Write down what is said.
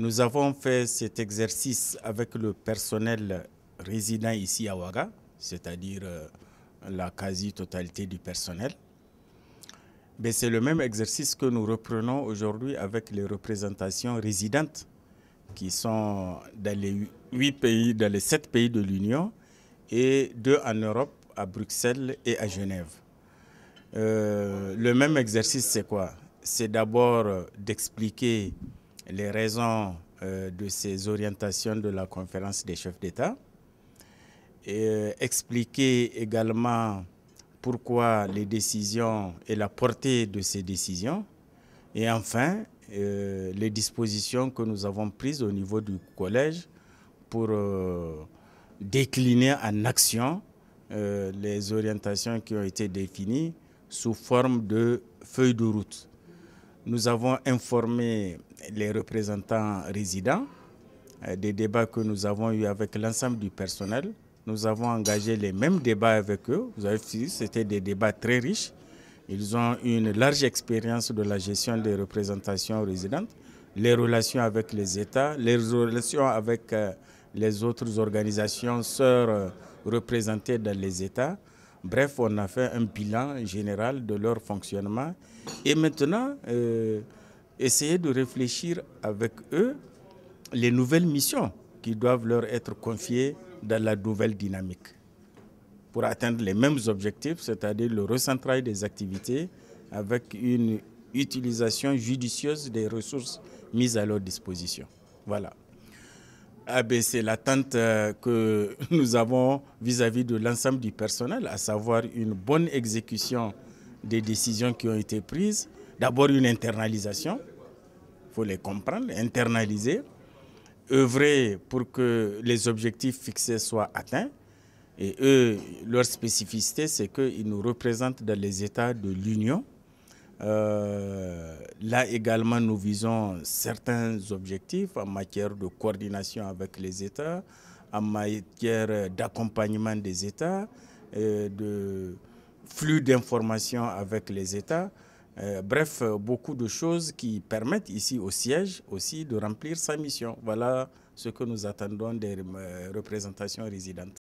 Nous avons fait cet exercice avec le personnel résident ici à Ouaga, c'est-à-dire euh, la quasi-totalité du personnel. Mais c'est le même exercice que nous reprenons aujourd'hui avec les représentations résidentes qui sont dans les huit pays, dans les sept pays de l'Union et deux en Europe, à Bruxelles et à Genève. Euh, le même exercice, c'est quoi C'est d'abord euh, d'expliquer les raisons euh, de ces orientations de la conférence des chefs d'État et euh, expliquer également pourquoi les décisions et la portée de ces décisions et enfin euh, les dispositions que nous avons prises au niveau du collège pour décliner en action les orientations qui ont été définies sous forme de feuilles de route. Nous avons informé les représentants résidents euh, des débats que nous avons eus avec l'ensemble du personnel. Nous avons engagé les mêmes débats avec eux. Vous avez vu, c'était des débats très riches. Ils ont une large expérience de la gestion des représentations résidentes, les relations avec les États, les relations avec euh, les autres organisations sœurs euh, représentées dans les États. Bref, on a fait un bilan général de leur fonctionnement et maintenant euh, essayer de réfléchir avec eux les nouvelles missions qui doivent leur être confiées dans la nouvelle dynamique pour atteindre les mêmes objectifs, c'est-à-dire le recentrage des activités avec une utilisation judicieuse des ressources mises à leur disposition. Voilà a l'attente euh, que nous avons vis-à-vis de l'ensemble du personnel, à savoir une bonne exécution des décisions qui ont été prises. D'abord une internalisation, il faut les comprendre, internaliser, œuvrer pour que les objectifs fixés soient atteints. Et eux, leur spécificité, c'est qu'ils nous représentent dans les États de l'Union euh, là également, nous visons certains objectifs en matière de coordination avec les États, en matière d'accompagnement des États, de flux d'informations avec les États. Euh, bref, beaucoup de choses qui permettent ici au siège aussi de remplir sa mission. Voilà ce que nous attendons des euh, représentations résidentes.